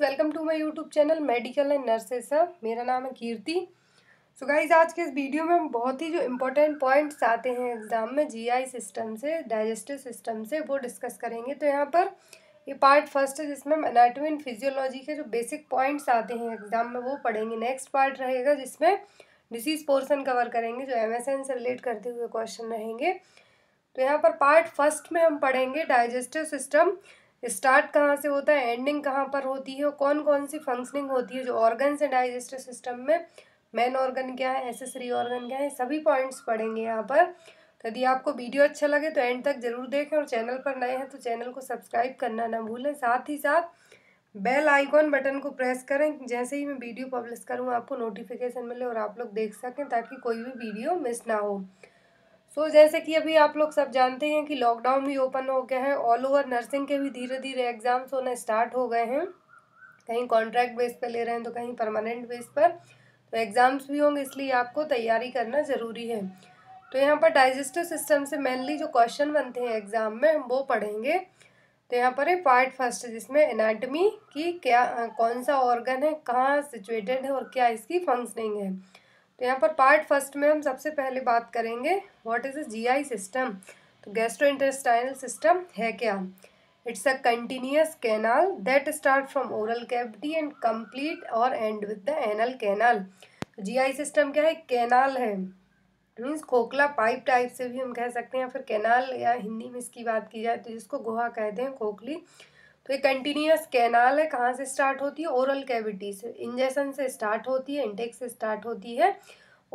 welcome to my YouTube channel medical and nurses सब मेरा नाम है कीर्ति सो गाइज आज के इस वीडियो में हम बहुत ही जो इम्पोर्टेंट पॉइंट्स आते हैं एग्ज़ाम में जीआई सिस्टम से डाइजेस्टिव सिस्टम से वो डिस्कस करेंगे तो यहाँ पर ये पार्ट फर्स्ट है जिसमें हम एनाटोमी एंड फिजियोलॉजी के जो बेसिक पॉइंट्स आते हैं एग्ज़ाम में वो पढ़ेंगे नेक्स्ट पार्ट रहेगा जिसमें डिसीज़ पोर्सन कवर करेंगे जो एम से रिलेट करते हुए क्वेश्चन रहेंगे तो यहाँ पर पार्ट फर्स्ट में हम पढ़ेंगे डाइजेस्टिव सिस्टम स्टार्ट कहाँ से होता है एंडिंग कहाँ पर होती है और कौन कौन सी फंक्शनिंग होती है जो ऑर्गन से डाइजेस्टिव सिस्टम में मेन ऑर्गन क्या है एसेसरी ऑर्गन क्या है सभी पॉइंट्स पढ़ेंगे यहाँ पर तो यदि आपको वीडियो अच्छा लगे तो एंड तक जरूर देखें और चैनल पर नए हैं तो चैनल को सब्सक्राइब करना ना भूलें साथ ही साथ बेल आइकॉन बटन को प्रेस करें जैसे ही मैं वीडियो पब्लिश करूँ आपको नोटिफिकेशन मिले और आप लोग देख सकें ताकि कोई भी वीडियो मिस ना हो सो so, जैसे कि अभी आप लोग सब जानते हैं कि लॉकडाउन भी ओपन हो गया है ऑल ओवर नर्सिंग के भी धीरे धीरे एग्ज़ाम्स होना स्टार्ट हो गए हैं कहीं कॉन्ट्रैक्ट बेस पर ले रहे हैं तो कहीं परमानेंट बेस पर तो एग्ज़ाम्स भी होंगे इसलिए आपको तैयारी करना ज़रूरी है तो यहाँ पर डाइजेस्टिव सिस्टम से मेनली जो क्वेश्चन बनते हैं एग्ज़ाम में वो पढ़ेंगे तो यहाँ पर है पार्ट फर्स्ट जिसमें एनाटमी की क्या कौन सा ऑर्गन है कहाँ सिचुएटेड है और क्या इसकी फंक्शनिंग है तो यहाँ पर पार्ट फर्स्ट में हम सबसे पहले बात करेंगे what is a GI system तो इंटेस्टाइनल सिस्टम है क्या it's a continuous canal that start from oral cavity and complete और end with the anal canal GI system क्या है कैनाल है मीन्स खोखला पाइप टाइप से भी हम कह सकते हैं या फिर कैनाल या हिंदी में इसकी बात की जाए तो जिसको गोहा कहते हैं खोखली तो ये कंटिन्यूस कैनाल है कहाँ से स्टार्ट होती है ओरल कैविटी से इंजेक्शन से स्टार्ट होती है इंटेक से स्टार्ट होती है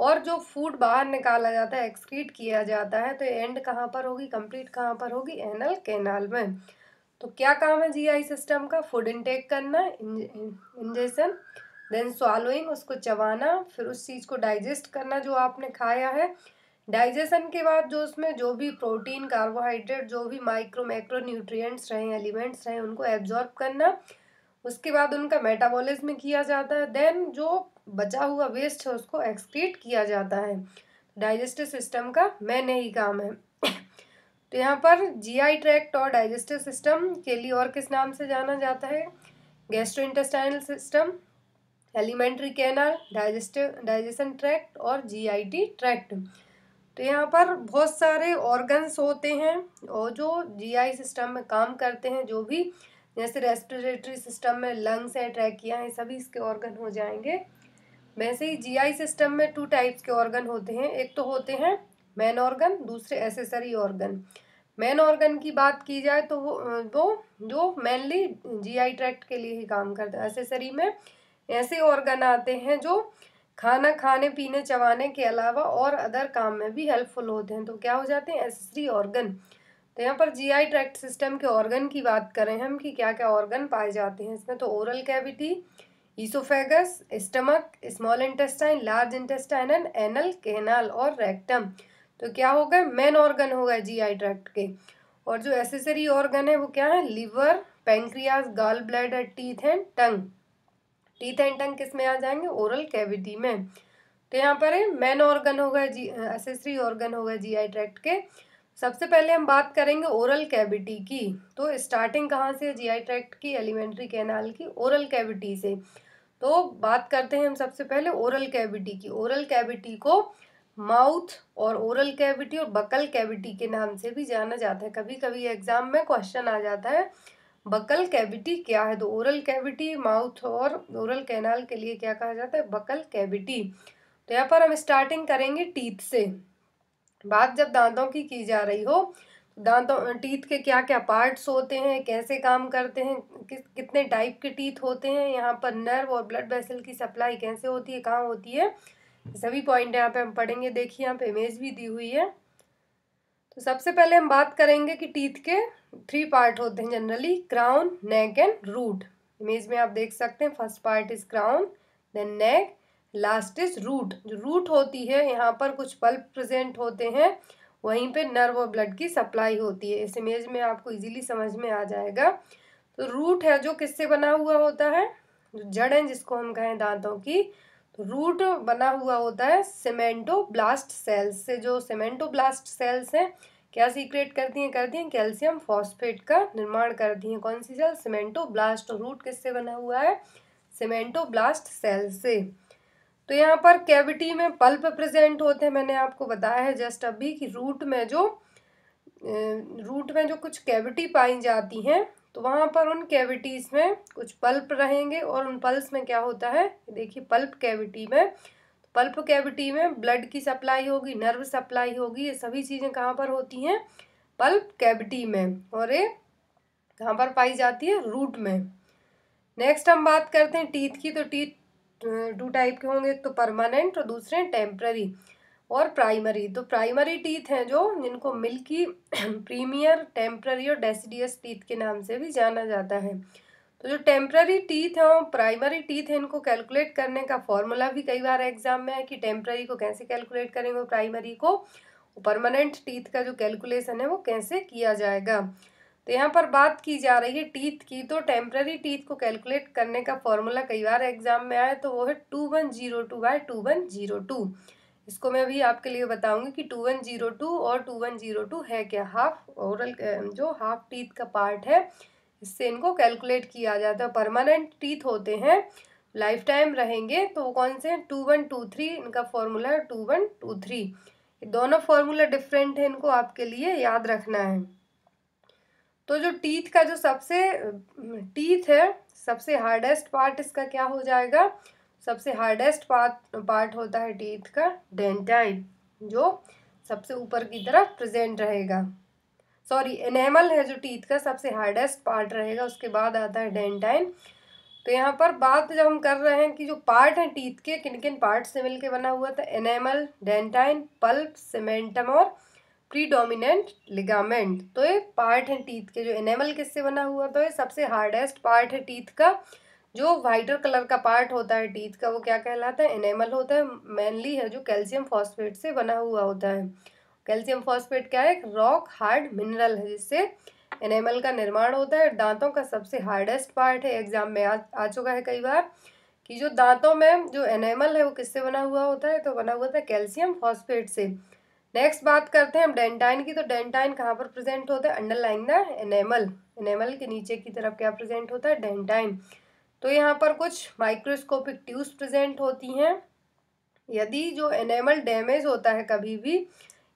और जो फूड बाहर निकाला जाता है एक्सक्रीट किया जाता है तो एंड कहाँ पर होगी कंप्लीट कहाँ पर होगी एनल कैनाल में तो क्या काम है जीआई सिस्टम का फूड इनटेक करना इंजेक्शन देन स्वालोइंग उसको चबाना फिर उस चीज़ को डाइजेस्ट करना जो आपने खाया है डाइजेशन के बाद जो उसमें जो भी प्रोटीन कार्बोहाइड्रेट जो भी माइक्रो मैक्रो न्यूट्रिएंट्स रहे एलिमेंट्स रहे उनको एब्जॉर्ब करना उसके बाद उनका मेटाबॉलिज्म किया जाता है देन जो बचा हुआ वेस्ट है उसको एक्सक्रीट किया जाता है डाइजेस्टिव सिस्टम का मैन यही काम है तो यहाँ पर जीआई ट्रैक्ट और डाइजेस्टिव सिस्टम के लिए और किस नाम से जाना जाता है intestinal system alimentary canal digestive digestion tract और जीआईटी ट्रैक्ट तो यहाँ पर बहुत सारे ऑर्गन्स होते हैं और जो जीआई सिस्टम में काम करते हैं जो भी जैसे रेस्पिरेटरी सिस्टम में लंग्स है ट्रैकिया है सभी इसके ऑर्गन हो जाएंगे वैसे ही जीआई सिस्टम में टू टाइप्स के ऑर्गन होते हैं एक तो होते हैं मैन ऑर्गन दूसरे एसेसरी ऑर्गन मैन ऑर्गन की बात की जाए तो वो वो जो मेनली जीआई ट्रैक्ट के लिए ही काम करते हैं एसेसरी में ऐसे ऑर्गन आते हैं जो खाना खाने पीने चबाने के अलावा और अदर काम में भी हेल्पफुल होते हैं तो क्या हो जाते हैं एसेसरी ऑर्गन तो यहाँ पर जीआई ट्रैक्ट सिस्टम के ऑर्गन की बात करें हम कि क्या क्या ऑर्गन पाए जाते हैं इसमें तो oral cavity oesophagus stomach small intestine large intestine and anal canal और रेक्टम तो क्या हो गए मेन ऑर्गन हो गए आई ट्रैक्ट के और जो एसेसरी ऑर्गन है वो क्या है liver pancreas gall bladder teeth and tongue teeth and tongue किस में आ जाएंगे ओरल कैविटी में तो यहाँ पर मैन ऑर्गन होगा जी एसेसरी ऑर्गन होगा आई ट्रैक्ट के सबसे पहले हम बात करेंगे ओरल कैविटी की तो स्टार्टिंग कहाँ से जी आई ट्रैक्ट की एलिमेंट्री कैनाल की ओरल कैविटी से तो बात करते हैं हम सबसे पहले ओरल कैविटी की ओरल कैविटी को माउथ और ओरल कैविटी और बकल कैविटी के नाम से भी जाना जाता है कभी कभी एग्जाम में क्वेश्चन आ जाता है बकल कैविटी क्या है तो ओरल कैविटी माउथ और ओरल कैनाल के लिए क्या कहा जाता है बकल कैविटी तो यहाँ पर हम स्टार्टिंग करेंगे टीथ से बात जब दांतों की की जा रही हो दांतों टीथ के क्या क्या पार्ट्स होते हैं कैसे काम करते हैं कि कितने टाइप के टीथ होते हैं यहाँ पर नर्व और ब्लड वेसल की सप्लाई कैसे होती है कहाँ होती है सभी पॉइंट यहाँ पे हम पढ़ेंगे देखिए यहाँ पे इमेज भी दी हुई है तो सबसे पहले हम बात करेंगे कि टीथ के थ्री पार्ट होते हैं generally crown neck and root image में आप देख सकते हैं first part is crown then neck last is root जो रूट होती है यहाँ पर कुछ पल्प प्रेजेंट होते हैं वहीं पे नर्व और ब्लड की सप्लाई होती है इस इमेज में आपको इजीली समझ में आ जाएगा तो रूट है जो किससे बना हुआ होता है जो जड़ है जिसको हम कहें दांतों की तो रूट बना हुआ होता है सीमेंटो ब्लास्ट सेल्स से जो सीमेंटो ब्लास्ट सेल्स हैं क्या सीक्रेट करती हैं करती हैं कैल्शियम फॉस्फेट का निर्माण करती हैं कौन सी सेल सीमेंटो ब्लास्ट रूट किससे बना हुआ है सीमेंटो ब्लास्ट सेल से तो यहाँ पर कैविटी में पल्प प्रेजेंट होते हैं मैंने आपको बताया है जस्ट अभी कि रूट में जो रूट में जो कुछ कैविटी पाई जाती हैं तो वहाँ पर उन कैविटीज़ में कुछ पल्प रहेंगे और उन पल्स में क्या होता है देखिए पल्प कैविटी में पल्प तो कैविटी में ब्लड की सप्लाई होगी नर्व सप्लाई होगी ये सभी चीज़ें कहाँ पर होती हैं पल्प कैविटी में और ये कहाँ पर पाई जाती है रूट में नेक्स्ट हम बात करते हैं टीथ की तो टीथ टू टाइप के होंगे एक तो परमानेंट और दूसरे टेम्प्ररी और प्राइमरी तो प्राइमरी टीथ हैं जो जिनको मिल्की प्रीमियर टेम्प्ररी और डेसिडियस टीथ के नाम से भी जाना जाता है तो जो टेम्प्ररी टीथ हैं और प्राइमरी टीथ हैं इनको कैलकुलेट करने का फॉर्मूला भी कई बार एग्जाम में है कि टेम्प्ररी को कैसे कैलकुलेट करेंगे और प्राइमरी को परमानेंट टीथ का जो कैलकुलेशन है वो कैसे किया जाएगा तो यहाँ पर बात की जा रही है टीथ की तो टेम्प्ररी टीथ को कैलकुलेट करने का फॉर्मूला कई बार एग्जाम में आया तो वो है two one zero two by two one zero two इसको मैं अभी आपके लिए बताऊंगी कि टू वन जीरो टू और टू वन जीरो टू है क्या हाफ ओरल जो हाफ टीथ का पार्ट है इससे इनको कैलकुलेट किया जाता है परमानेंट टीथ होते हैं लाइफ टाइम रहेंगे तो वो कौन से हैं टू वन टू थ्री इनका फॉर्मूला है टू वन टू थ्री दोनों फॉर्मूला डिफरेंट है इनको आपके लिए याद रखना है तो जो टीथ का जो सबसे टीथ है सबसे हार्डेस्ट पार्ट इसका क्या हो जाएगा सबसे हार्डेस्ट पार्ट पार्ट होता है टीथ का डेंटाइन जो सबसे ऊपर की तरफ प्रेजेंट रहेगा सॉरी एनेमल है जो टीथ का सबसे हार्डेस्ट पार्ट रहेगा उसके बाद आता है डेंटाइन तो यहाँ पर बात जब हम कर रहे हैं कि जो पार्ट हैं टीथ के किन किन पार्ट से मिलकर बना हुआ था एनेमल डेंटाइन पल्प सीमेंटम और प्रीडोमिनेंट लिगामेंट तो ये पार्ट हैं टीथ के जो एनेमल किससे बना हुआ तो ये सबसे हार्डेस्ट पार्ट है टीथ का जो वाइटर कलर का पार्ट होता है टीथ का वो क्या कहलाता है एनेमल होता है मेनली है जो कैल्शियम फॉस्फेट से बना हुआ होता है कैल्शियम फॉस्फेट क्या है एक रॉक हार्ड मिनरल है जिससे एनेमल का निर्माण होता है दांतों का सबसे हार्डेस्ट पार्ट है एग्जाम में आ, आ चुका है कई बार कि जो दांतों में जो एनेमल है वो किससे बना हुआ होता है तो बना हुआ था कैल्शियम फॉस्फेट से नेक्स्ट बात करते हैं हम डेंटाइन की तो डेंटाइन कहाँ पर प्रेजेंट होता है अंडरलाइन द एनेमल एनेमल के नीचे की तरफ क्या प्रेजेंट होता है डेंटाइन तो यहाँ पर कुछ माइक्रोस्कोपिक ट्यूब्स प्रेजेंट होती हैं यदि जो एनेमल डैमेज होता है कभी भी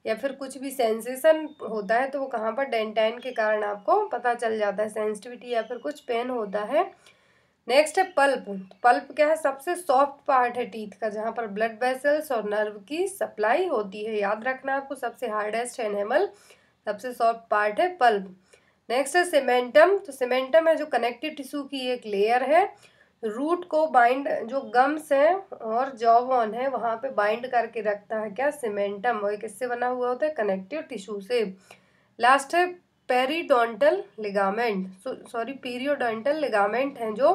या फिर कुछ भी सेंसेशन होता है तो वो कहाँ पर डेंटाइन के कारण आपको पता चल जाता है सेंसिटिविटी या फिर कुछ पेन होता है नेक्स्ट है पल्प पल्प क्या है सबसे सॉफ्ट पार्ट है टीथ का जहाँ पर ब्लड वेसल्स और नर्व की सप्लाई होती है याद रखना आपको सबसे हार्डेस्ट एनेमल सबसे सॉफ्ट पार्ट है पल्प नेक्स्ट है सीमेंटम तो सीमेंटम है जो कनेक्टिव टिश्यू की एक लेयर है रूट को बाइंड जो गम्स हैं और जॉबॉन है वहाँ पे बाइंड करके रखता है क्या सीमेंटम और किससे बना हुआ होता है कनेक्टिव टिश्यू से लास्ट है periodontal ligament sorry periodontal ligament हैं जो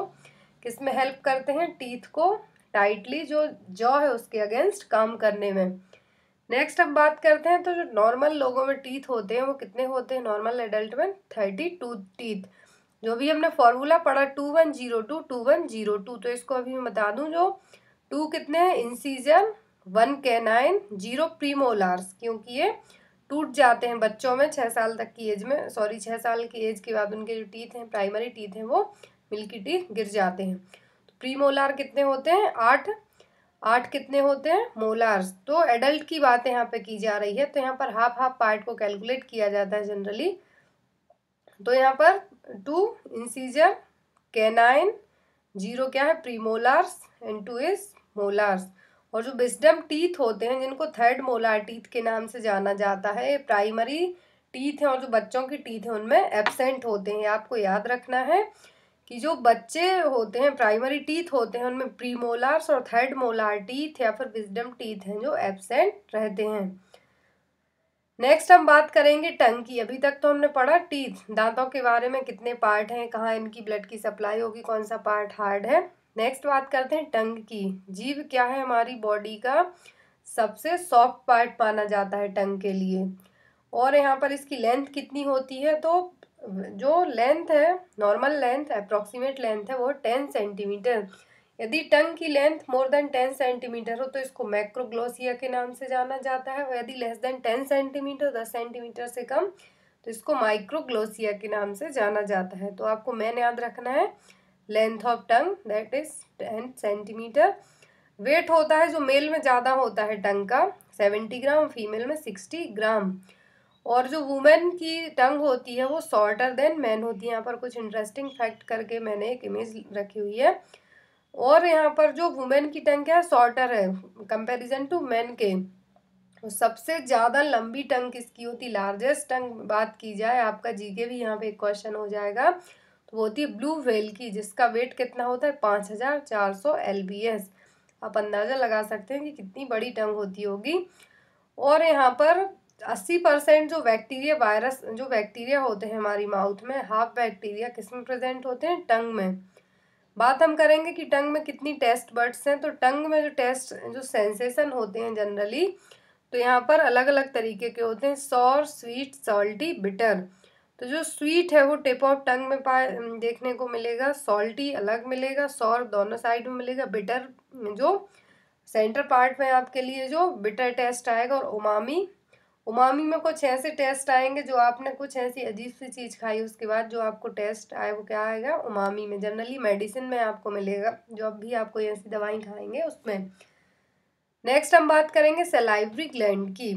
किसमें हेल्प करते हैं टीथ को टाइटली जो जॉ है उसके अगेंस्ट काम करने में नेक्स्ट अब बात करते हैं तो जो नॉर्मल लोगों में टीथ होते हैं वो कितने होते हैं नॉर्मल एडल्ट में थर्टी टू टीथ जो भी हमने फॉर्मूला पढ़ा two one zero two two one zero two तो इसको अभी मैं बता दूं जो टू कितने हैं incisors one canine zero premolars क्योंकि ये टूट जाते हैं बच्चों में छः साल तक की एज में सॉरी छः साल की एज के बाद उनके जो टीथ हैं प्राइमरी टीथ हैं वो मिल्की टीथ गिर जाते हैं तो प्रीमोलार कितने होते हैं आठ आठ कितने होते हैं मोलार्स तो एडल्ट की बात यहाँ पे की जा रही है तो यहाँ पर हाफ हाफ पार्ट को कैलकुलेट किया जाता है जनरली तो यहाँ पर टू इंसीजर कैनाइन जीरो क्या है premolars and two is molars और जो बिस्डम टीथ होते हैं जिनको थर्ड मोलार टीथ के नाम से जाना जाता है प्राइमरी टीथ हैं और जो बच्चों की टीथ हैं उनमें एबसेंट होते हैं आपको याद रखना है कि जो बच्चे होते हैं प्राइमरी टीथ होते हैं उनमें प्री मोलार्स और थर्ड मोलार टीथ या फिर विजडम टीथ हैं जो एबसेंट रहते हैं नेक्स्ट हम बात करेंगे टंग की अभी तक तो हमने पढ़ा टीथ दांतों के बारे में कितने पार्ट हैं कहाँ इनकी ब्लड की सप्लाई होगी कौन सा पार्ट हार्ड है नेक्स्ट बात करते हैं टंग की जीव क्या है हमारी बॉडी का सबसे सॉफ्ट पार्ट माना जाता है टंग के लिए और यहाँ पर इसकी लेंथ कितनी होती है तो जो लेंथ है नॉर्मल लेंथ अप्रॉक्सीमेट लेंथ है वो टेन सेंटीमीटर यदि टंग की length more than ten centimetre हो तो इसको मैक्रोग्लोसिया के नाम से जाना जाता है और यदि लेस देन टेन सेंटीमीटर दस सेंटीमीटर से कम तो इसको माइक्रोग्लोसिया के नाम से जाना जाता है तो आपको मैंने याद रखना है length of tongue that is ten centimetre weight होता है जो मेल में ज़्यादा होता है टंग का सेवेंटी ग्राम फीमेल में सिक्सटी ग्राम और जो वुमेन की टंग होती है वो शॉर्टर देन मैन होती है यहाँ पर कुछ इंटरेस्टिंग फैक्ट करके मैंने एक इमेज रखी हुई है और यहाँ पर जो वुमेन की टंग है शॉर्टर है कंपैरिजन टू मैन के सबसे ज़्यादा लंबी टंग किसकी होती लार्जेस्ट टंग बात की जाए आपका के भी यहाँ पे एक क्वेश्चन हो जाएगा तो वो होती है ब्लू वेल की जिसका वेट कितना होता है पाँच हज़ार चार सौ एल बी एस आप अंदाज़ा लगा सकते हैं कि कितनी बड़ी टंग होती होगी और यहाँ पर अस्सी परसेंट जो बैक्टीरिया वायरस जो बैक्टीरिया होते हैं हमारी माउथ में हाफ बैक्टीरिया किस में प्रेजेंट होते हैं टंग में बात हम करेंगे कि टंग में कितनी टेस्ट बर्ड्स हैं तो टंग में जो टेस्ट जो सेंसेशन होते हैं जनरली तो यहाँ पर अलग अलग तरीके के होते हैं सॉर स्वीट सॉल्टी बिटर तो जो स्वीट है वो टिप ऑफ टंग में पा देखने को मिलेगा सॉल्टी अलग मिलेगा सॉर दोनों साइड में मिलेगा बिटर जो सेंटर पार्ट में आपके लिए जो बिटर टेस्ट आएगा और उमामी उमामी में कुछ ऐसे टेस्ट आएंगे जो आपने कुछ ऐसी अजीब सी चीज़ खाई उसके बाद जो आपको टेस्ट आए वो क्या आएगा उमामी में जनरली मेडिसिन में आपको मिलेगा जो अब भी आपको ऐसी दवाई खाएंगे उसमें नेक्स्ट हम बात करेंगे सेलाइवरी ग्लैंड की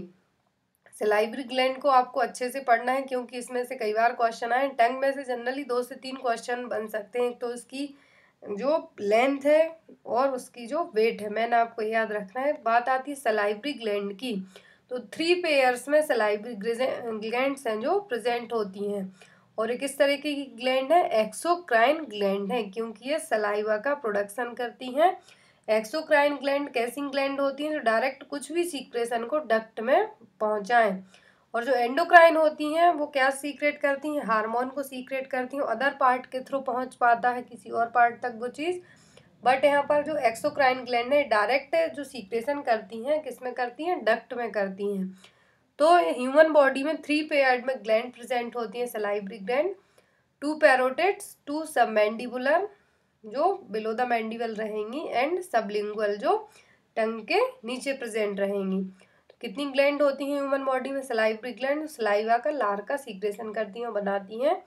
सेलाइवरी ग्लैंड को आपको अच्छे से पढ़ना है क्योंकि इसमें से कई बार क्वेश्चन आए टंग में से जनरली दो से तीन क्वेश्चन बन सकते हैं तो इसकी जो लेंथ है और उसकी जो वेट है मैंने आपको याद रखना है बात आती है सलाइवरी ग्लैंड की तो थ्री पेयर्स में सलाइवरी ग्लैंड हैं जो प्रेजेंट होती हैं और ये किस तरीके की ग्लैंड है एक्सोक्राइन ग्लैंड है क्योंकि ये सलाइवा का प्रोडक्शन करती हैं एक्सोक्राइन ग्लैंड कैसी ग्लैंड होती हैं जो डायरेक्ट कुछ भी सीक्रेशन को डक्ट में पहुँचाएँ और जो एंडोक्राइन होती हैं वो क्या सीक्रेट करती हैं हार्मोन को सीक्रेट करती हैं अदर पार्ट के थ्रू पहुंच पाता है किसी और पार्ट तक वो चीज़ बट यहाँ पर जो एक्सोक्राइन ग्लैंड है डायरेक्ट जो सीक्रेशन करती हैं किस में करती हैं डक्ट में करती हैं तो ह्यूमन बॉडी में थ्री पेयर्ड में ग्लैंड प्रेजेंट होती हैं salivary gland two parotids two submandibular जो बिलो द मैंडिबल रहेंगी एंड सबलिंगुअल जो टंग के नीचे प्रेजेंट रहेंगी तो कितनी ग्लैंड होती हैं ह्यूमन बॉडी में सलाइवरी ग्लैंड सलाइवा का लार का सीक्रेशन करती हैं और बनाती हैं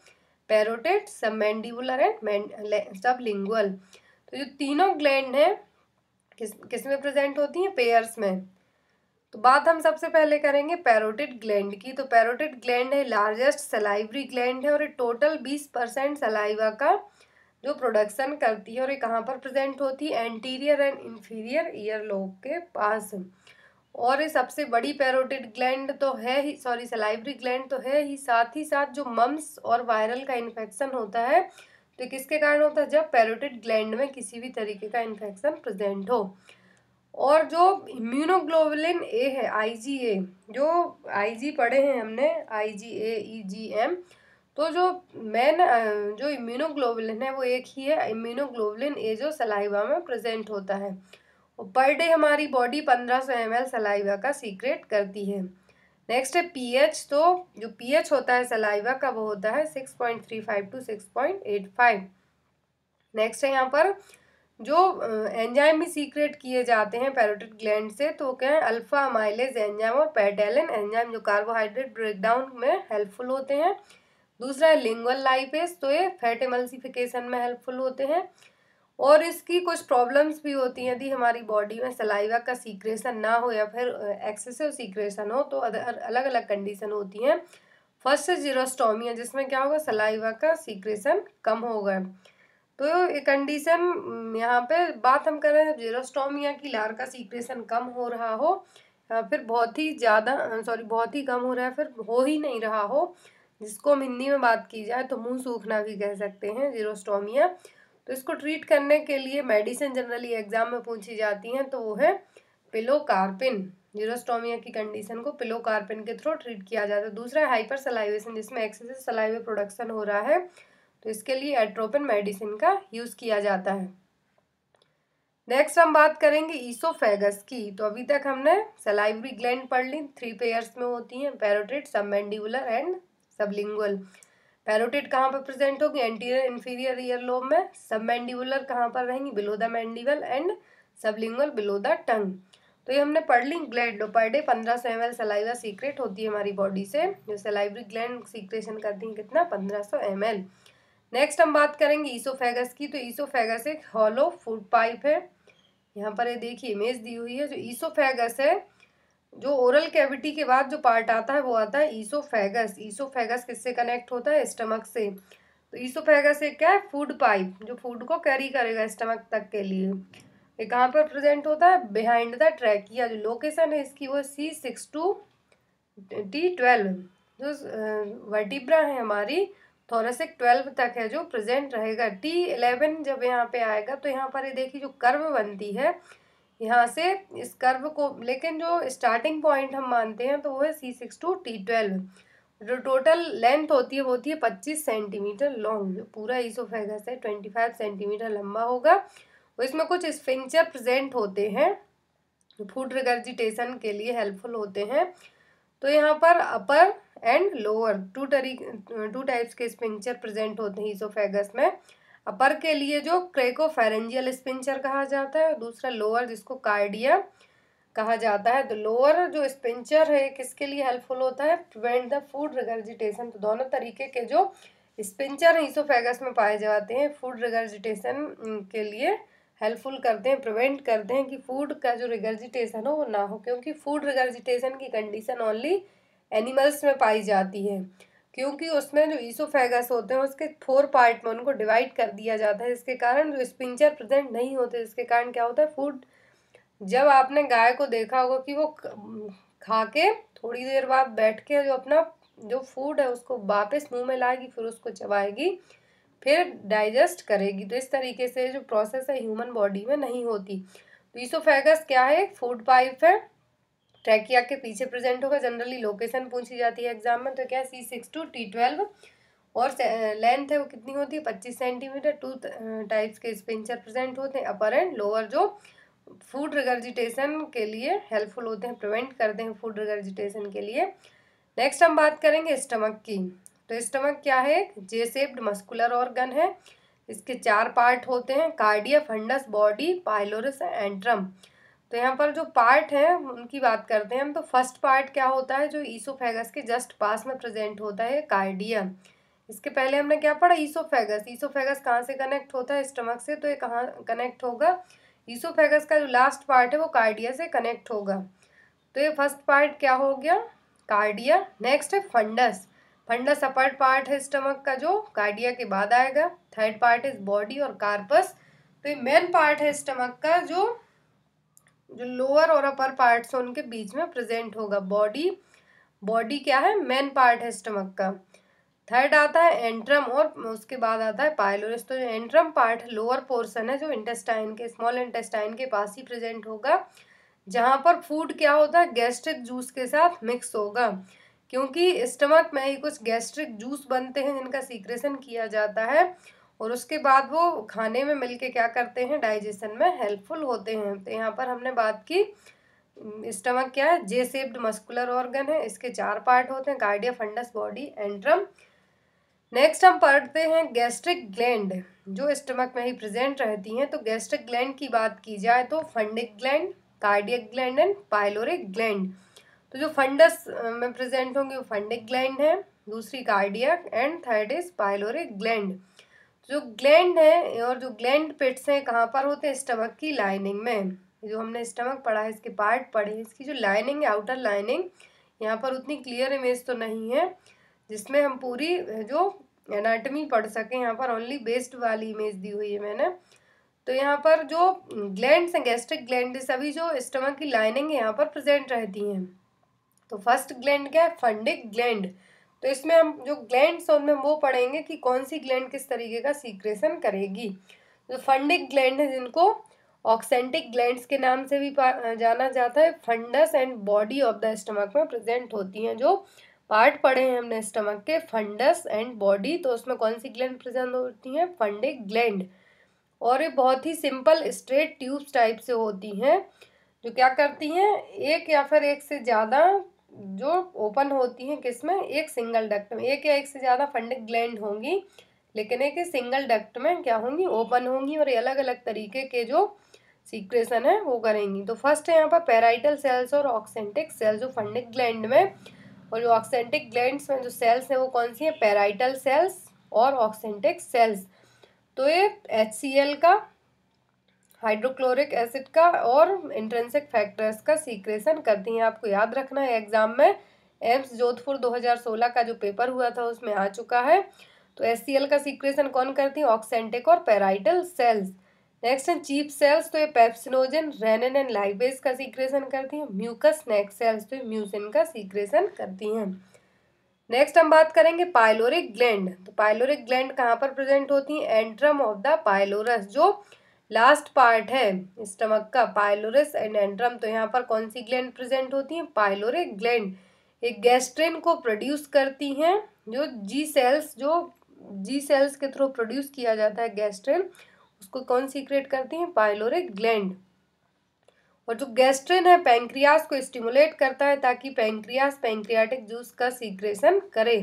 सब सबमेंडिबुलर एंड सबलिंगुअल तो जो तीनों ग्लैंड हैं किस किस में प्रेजेंट होती हैं पेयर्स में तो बात हम सबसे पहले करेंगे पैरोटिड ग्लैंड की तो पैरोटिड ग्लैंड है लार्जेस्ट सलाइवरी ग्लैंड है और ये टोटल बीस परसेंट सलाइवा का जो प्रोडक्शन करती है और ये कहाँ पर प्रेजेंट होती है anterior and inferior ear lobe के पास और ये सबसे बड़ी पैरोटिड ग्लैंड तो है ही सॉरी सलाइवरी ग्लैंड तो है ही साथ ही साथ जो मम्स और वायरल का इन्फेक्शन होता है तो किसके कारण होता है जब पैरोटिड ग्लैंड में किसी भी तरीके का इन्फेक्शन प्रेजेंट हो और जो इम्यूनोग्लोबुलिन ए है आईजीए जो आईजी पढ़े हैं हमने आईजीए ईजीएम e तो जो मेन जो इम्यूनोग्लोबुलिन है वो एक ही है इम्यूनोग्लोबुलिन ए जो सलाइवा में प्रेजेंट होता है पर डे हमारी बॉडी पंद्रह सौ एम एल सलाइवा का सीक्रेट करती है नेक्स्ट है पीएच तो जो पीएच होता है सलाइवा का वो होता है six point three five two six point eight five next है यहाँ पर जो एंजाइम भी सीक्रेट किए जाते हैं पैरोटिड ग्लैंड से तो क्या है अल्फा अमाइलेज एंजाइम और पेटेलिन एंजाइम जो कार्बोहाइड्रेट ब्रेकडाउन में हेल्पफुल होते हैं दूसरा है लिंगल लाइपेस तो ये फैट एमल्सिफिकेशन में हेल्पफुल होते हैं और इसकी कुछ प्रॉब्लम्स भी होती हैं यदि हमारी बॉडी में सलाइवा का सीक्रेशन ना हो या फिर एक्सेसिव सीक्रेशन हो तो अलग अलग कंडीशन होती हैं फर्स्ट जीरोस्टोमी है जिसमें क्या होगा सलाइवा का सीक्रेशन कम होगा तो ये कंडीशन यहाँ पे बात हम कर रहे हैं जीरोस्टोमिया की लार का सीक्रेशन कम हो रहा हो फिर बहुत ही ज़्यादा सॉरी बहुत ही कम हो रहा है फिर हो ही नहीं रहा हो जिसको हम हिंदी में बात की जाए तो मुँह सूखना भी कह सकते हैं जीरोस्टोमिया तो इसको ट्रीट करने के लिए मेडिसिन जनरली एग्जाम में पूछी जाती हैं तो वो है पिलोकार्पिन जीरोस्टोमिया की कंडीशन को पिलोकार्पिन के थ्रू ट्रीट किया जाता है दूसरा हाइपर सलाइवेशन जिसमें एक्सेसिव सलाइवे प्रोडक्शन हो रहा है तो इसके लिए एट्रोपिन मेडिसिन का यूज़ किया जाता है नेक्स्ट हम बात करेंगे ईसोफेगस की तो अभी तक हमने सलाइवरी ग्लैंड पढ़ ली थ्री पेयर्स में होती हैं parotid submandibular and sublingual parotid कहाँ पर प्रेजेंट होगी एंटीरियर इन्फीरियर ईयर लोब में सब मैंडिबुलर कहाँ पर रहेंगी below the mandible and sublingual below the tongue तो ये हमने पढ़ ली ग्लैंड तो पर डे पंद्रह सौ एम सलाइवा सीक्रेट होती है हमारी बॉडी से जो सलाइवरी ग्लैंड सीक्रेशन करती है कितना पंद्रह सौ एम एल नेक्स्ट हम बात करेंगे ईसोफेगस की तो ईसोफेगस एक हॉलो फूड पाइप है यहाँ पर ये देखिए इमेज दी हुई है जो ईसोफेगस है जो ओरल कैविटी के बाद जो पार्ट आता है वो आता है ईसोफेगस ईसोफेगस किससे कनेक्ट होता है स्टमक से तो ईसोफेगस एक क्या है फूड पाइप जो फूड को कैरी करेगा स्टमक तक के लिए ये कहाँ पर प्रेजेंट होता है बिहाइंड द या जो लोकेशन है इसकी वो C six to T twelve जो वर्टिब्रा है हमारी सा ट्वेल्व तक है जो प्रेजेंट रहेगा टी इलेवन जब यहाँ पे आएगा तो यहाँ पर ये देखिए जो कर्व बनती है यहाँ से इस कर्व को लेकिन जो स्टार्टिंग पॉइंट हम मानते हैं तो वो है C six to T twelve जो टोटल लेंथ होती है वो होती है पच्चीस सेंटीमीटर लॉन्ग जो पूरा ईसोफेगस है ट्वेंटी फाइव सेंटीमीटर लंबा होगा और इसमें कुछ स्पिंचर प्रेजेंट होते हैं जो फूड रिगर्जिटेशन के लिए हेल्पफुल होते हैं तो यहाँ पर अपर एंड लोअर टू टरी टू टाइप्स के स्पिंचर प्रेजेंट होते हैं ईसोफेगस में अपर के लिए जो क्रेको फेरेंजियल स्पिंचर कहा जाता है और दूसरा लोअर जिसको कार्डिया कहा जाता है तो लोअर जो स्पिंचर है किसके लिए हेल्पफुल होता है प्रिवेंट द फूड रिगर्जिटेशन तो दोनों तरीके के जो स्पिंचर इसोफेगस में पाए जाते हैं फूड रिगर्जिटेशन के लिए हेल्पफुल करते हैं प्रिवेंट करते हैं कि फूड का जो रिगर्जिटेशन हो वो ना हो क्योंकि फूड रिगर्जिटेशन की कंडीशन ओनली एनिमल्स में पाई जाती है क्योंकि उसमें जो ईसोफेगस होते हैं उसके फोर पार्ट में उनको डिवाइड कर दिया जाता है इसके कारण जो स्पिंचर प्रेजेंट नहीं होते इसके कारण क्या होता है फूड जब आपने गाय को देखा होगा कि वो खा के थोड़ी देर बाद बैठ के जो अपना जो फूड है उसको वापस मुंह में लाएगी फिर उसको चबाएगी फिर डाइजेस्ट करेगी तो इस तरीके से जो प्रोसेस है ह्यूमन बॉडी में नहीं होती तो ईसोफेगस क्या है फूड पाइप है ट्रैकिया के पीछे प्रेजेंट होगा जनरली लोकेशन पूछी जाती है एग्जाम में तो क्या C six to T twelve और लेंथ है वो कितनी होती है पच्चीस सेंटीमीटर टू टाइप्स के स्पिंचर प्रेजेंट होते हैं अपर एंड लोअर जो फूड रिगर्जिटेशन के लिए हेल्पफुल होते हैं प्रिवेंट करते हैं फूड रिगर्जिटेशन के लिए नेक्स्ट हम बात करेंगे स्टमक की तो स्टमक क्या है जे सेप्ड मस्कुलर ऑर्गन है इसके चार पार्ट होते हैं cardia fundus body pylorus antrum तो यहाँ पर जो पार्ट है उनकी बात करते हैं हम तो फर्स्ट पार्ट क्या होता है जो ईसोफेगस के जस्ट पास में प्रेजेंट होता है कार्डिया इसके पहले हमने क्या पढ़ा ईसोफेगस ईसोफेगस कहाँ से कनेक्ट होता है स्टमक से तो ये कहाँ कनेक्ट होगा ईसोफेगस का जो लास्ट पार्ट है वो कार्डिया से कनेक्ट होगा तो ये फर्स्ट पार्ट क्या हो गया कार्डिया नेक्स्ट है फंडस फंडस अपर पार्ट है स्टमक का जो कार्डिया के बाद आएगा थर्ड पार्ट इज बॉडी और कार्पस तो ये मेन पार्ट है स्टमक का जो जो लोअर और अपर पार्ट्स हैं उनके बीच में प्रेजेंट होगा बॉडी बॉडी क्या है मेन पार्ट है स्टमक का थर्ड आता है एंट्रम और उसके बाद आता है पायलोरिस तो एंट्रम पार्ट लोअर पोर्सन है जो इंटेस्टाइन के स्मॉल इंटेस्टाइन के पास ही प्रेजेंट होगा जहाँ पर फूड क्या होता है गैस्ट्रिक जूस के साथ मिक्स होगा क्योंकि स्टमक में ही कुछ गैस्ट्रिक जूस बनते हैं जिनका सीक्रेशन किया जाता है और उसके बाद वो खाने में मिलके क्या करते हैं डाइजेशन में हेल्पफुल होते हैं तो यहाँ पर हमने बात की स्टमक क्या है जे सेप्ड मस्कुलर ऑर्गन है इसके चार पार्ट होते हैं cardia fundus body antrum next हम पढ़ते हैं गैस्ट्रिक ग्लैंड जो स्टमक में ही प्रेजेंट रहती हैं तो गैस्ट्रिक ग्लैंड की बात की जाए तो fundic gland cardiac gland and pyloric gland तो जो फंडस में प्रेजेंट होंगे वो फंडिक ग्लैंड है दूसरी cardiac and third is pyloric gland जो ग्लैंड है और जो ग्लैंड पेट्स हैं कहाँ पर होते हैं स्टमक की लाइनिंग में जो हमने स्टमक पढ़ा है इसके पार्ट पढ़े इसकी जो लाइनिंग है आउटर लाइनिंग यहाँ पर उतनी क्लियर इमेज तो नहीं है जिसमें हम पूरी जो एनाटमी पढ़ सकें यहाँ पर ओनली बेस्ट वाली इमेज दी हुई है मैंने तो यहाँ पर जो ग्लैंड हैं गैस्ट्रिक ग्लैंड सभी जो स्टमक की लाइनिंग है यहाँ पर प्रजेंट रहती हैं तो फर्स्ट ग्लैंड क्या है फंडिक ग्लैंड तो इसमें हम जो ग्लैंड्स हैं उनमें वो पढ़ेंगे कि कौन सी ग्लैंड किस तरीके का सीक्रेशन करेगी जो फंडिक ग्लैंड है जिनको ऑक्सेंटिक ग्लैंड्स के नाम से भी जाना जाता है fundus and body of the stomach में प्रेजेंट होती हैं जो पार्ट पढ़े हैं हमने स्टमक के फंडस एंड बॉडी तो उसमें कौन सी ग्लैंड प्रेजेंट होती हैं फंडिक ग्लैंड और ये बहुत ही सिंपल स्ट्रेट ट्यूब्स टाइप से होती हैं जो क्या करती हैं एक या फिर एक से ज़्यादा जो ओपन होती हैं किसमें एक सिंगल डक्ट में एक या एक से ज़्यादा फंडिक ग्लैंड होंगी लेकिन एक सिंगल डक्ट में क्या होंगी ओपन होंगी और अलग अलग तरीके के जो सीक्रेशन है वो करेंगी तो फर्स्ट है यहाँ पर पैराइटल सेल्स और ऑक्सेंटिक सेल्स जो फंडिक ग्लैंड में और जो ऑक्सेंटिक ग्लैंड में जो सेल्स हैं वो कौन सी हैं पैराइटल सेल्स और ऑक्सेंटिक सेल्स तो ये एच का हाइड्रोक्लोरिक एसिड का और इंट्रेंसिक फैक्टर्स का सीक्रेशन करती हैं आपको याद रखना है एग्जाम में एम्स जोधपुर 2016 का जो पेपर हुआ था उसमें आ चुका है तो एस का सीक्रेशन कौन करती है ऑक्सेंटिक और पेराइटल सेल्स नेक्स्ट है चीप सेल्स तो ये पेप्सिनोजन रेनिन एंड लाइबेज का सीक्रेशन करती हैं म्यूकस नेक सेल्स तो म्यूसिन का सीक्रेशन करती हैं नेक्स्ट हम बात करेंगे पाइलोरिक ग्लैंड तो पाइलोरिक ग्लैंड कहाँ पर प्रेजेंट होती है एंट्रम ऑफ द पाइलोरस जो लास्ट पार्ट है स्टमक का पायलोरस एंड एंड्रम तो यहाँ पर कौन सी ग्लैंड प्रेजेंट होती है पायलोरिक ग्लैंड एक गैस्ट्रेन को प्रोड्यूस करती हैं जो जी सेल्स जो जी सेल्स के थ्रू प्रोड्यूस किया जाता है गैस्ट्रेन उसको कौन सीक्रेट करती हैं पायलोरिक ग्लैंड और जो गैस्ट्रेन है पैंक्रियास को स्टिमुलेट करता है ताकि पैंक्रियास पैंक्रियाटिक जूस का सीक्रेशन करे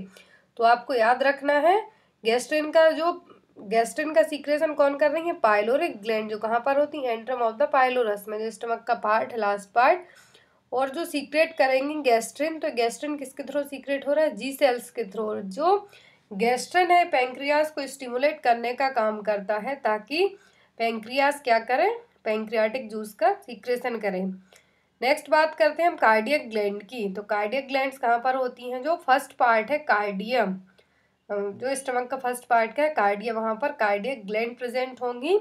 तो आपको याद रखना है गैस्ट्रेन का जो गैस्ट्रिन का सीक्रेशन कौन कर रही है पाइलोरिक ग्लैंड जो कहाँ पर होती है एंट्रम ऑफ द पाइलोरस में जो स्टमक का पार्ट लास्ट पार्ट और जो सीक्रेट करेंगी गैस्ट्रिन तो गैस्ट्रिन किसके थ्रू सीक्रेट हो रहा है जी सेल्स के थ्रू जो गैस्ट्रिन है पेंक्रियाज को स्टिमुलेट करने का काम करता है ताकि पेंक्रियास क्या करें पेंक्रियाटिक जूस का सीक्रेशन करें नेक्स्ट बात करते हैं हम कार्डियक ग्लैंड की तो कार्डियक ग्लैंड कहाँ पर होती हैं जो फर्स्ट पार्ट है कार्डियम जो स्टमक का फर्स्ट पार्ट का है कार्डिया वहाँ पर कार्डिया ग्लैंड प्रेजेंट होंगी